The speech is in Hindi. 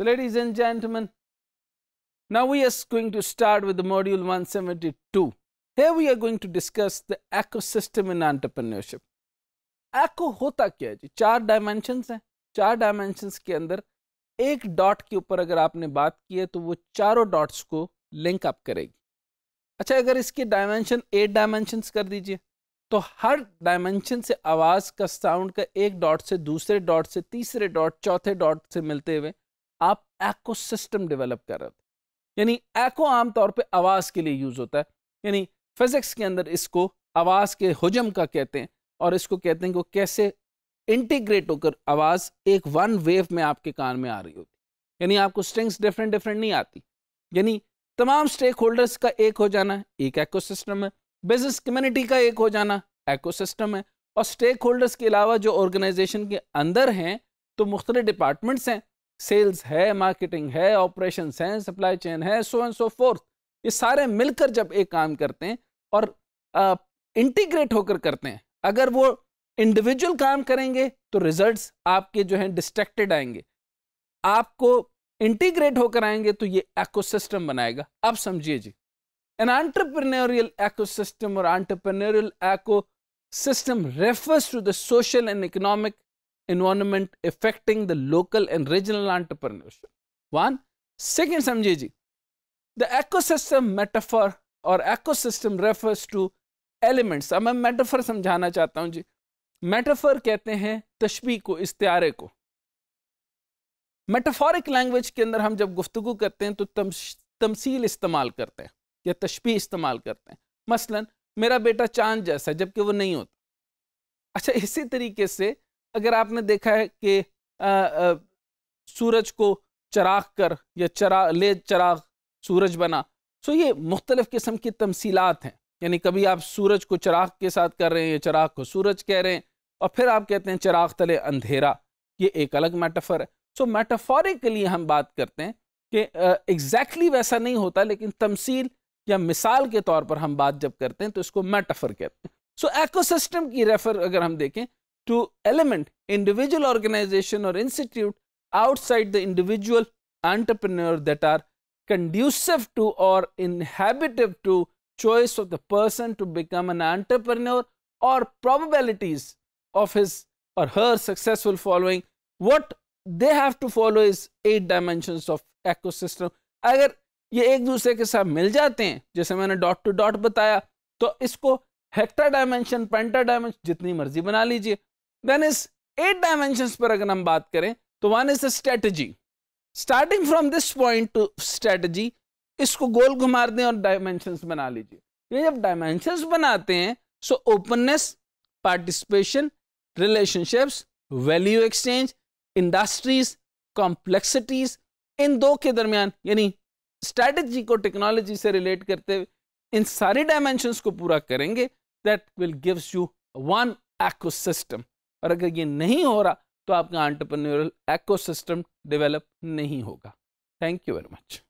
So, ladies and gentlemen, now we are going to start with the module 172. Here we are going to discuss the ecosystem in entrepreneurship. एको होता क्या है जी चार डायमेंशंस हैं चार डायमेंशंस के अंदर एक डॉट के ऊपर अगर आपने बात की है तो वो चारों डॉट्स को लिंक अप करेगी अच्छा अगर इसके डायमेंशन एट डायमेंशंस कर दीजिए तो हर डायमेंशन से आवाज़ का साउंड का एक डॉट से दूसरे डॉट से तीसरे डॉट चौथे डॉट से मिलते हुए आप एको सिस्टम डेवलप कर रहे थे यानी एको आमतौर पर आवाज़ के लिए यूज़ होता है यानी फिज़िक्स के अंदर इसको आवाज़ के हजम का कहते हैं और इसको कहते हैं कि कैसे इंटीग्रेट होकर आवाज़ एक वन वेव में आपके कान में आ रही होती यानी आपको स्ट्रिंग्स डिफरेंट डिफरेंट नहीं आती यानी तमाम स्टेक होल्डर्स का एक हो जाना एक एकोसिस्टम है बिजनेस कम्युनिटी का एक हो जाना एकोसिस्टम है और स्टेक होल्डर्स के अलावा जो ऑर्गेनाइजेशन के अंदर हैं तो मुख्तलिफ डिपार्टमेंट्स हैं सेल्स है मार्केटिंग है ऑपरेशन है सप्लाई चेन है सो एंड सो फोर्थ ये सारे मिलकर जब एक काम करते हैं और इंटीग्रेट होकर करते हैं अगर वो इंडिविजुअल काम करेंगे तो रिजल्ट्स आपके जो हैं डिस्ट्रैक्टेड आएंगे आपको इंटीग्रेट होकर आएंगे तो ये एकोसिस्टम बनाएगा आप समझिए जी एन एंटरप्रेन्योरियल एकोसिस्टम और entrepreneurial system refers to the social and economic environment affecting the local and regional entrepreneurship. One, second समझिए जी the ecosystem metaphor or ecosystem refers to elements. अब मैं metaphor समझाना चाहता हूँ जी metaphor कहते हैं तशबी को इस्तारे को मेटाफोरिक लैंग्वेज के अंदर हम जब गुफ्तु करते हैं तो तमसील इस्तेमाल करते हैं या तशबी इस्तेमाल करते हैं मसलन मेरा बेटा चांद जैसा जबकि वो नहीं होता अच्छा इसी तरीके से अगर आपने देखा है कि सूरज को चराग कर या चरा ले चराग सूरज बना सो तो ये मुख्तलिफ़ किस्म की तमसीलात हैं यानी कभी आप सूरज को चराग के साथ कर रहे हैं या चराग को सूरज कह रहे हैं और फिर आप कहते हैं चराग तले अंधेरा ये एक अलग मेटाफर है सो मेटाफोरिकली हम बात करते हैं कि एग्जैक्टली exactly वैसा नहीं होता लेकिन तमसील या मिसाल के तौर पर हम बात जब करते हैं तो इसको मेटाफर कहते हैं सो so, एकोसिस्टम की रेफर अगर हम देखें to element individual organization or institute outside the individual entrepreneur that are conducive to or inhabitive to choice of the person to become an entrepreneur or probabilities of his or her successful following what they have to follow is eight dimensions of ecosystem agar ye ek dusre ke sath mil jate hain jaise maine dot to dot bataya to isko हेक्टा dimension penta dimension jitni marzi bana lijiye then इस एट डायमेंशन पर अगर हम बात करें तो one is strategy starting from this point to strategy इसको गोल घुमा दें और डायमेंशन बना लीजिए ये जब डायमेंशन बनाते हैं so openness participation relationships value exchange industries complexities इन दो के दरमियान यानी स्ट्रेटजी को टेक्नोलॉजी से रिलेट करते हुए इन सारी डायमेंशंस को पूरा करेंगे that will gives you one ecosystem और अगर ये नहीं हो रहा तो आपका एंटरप्रेन्योरल इकोसिस्टम डेवलप नहीं होगा थैंक यू वेरी मच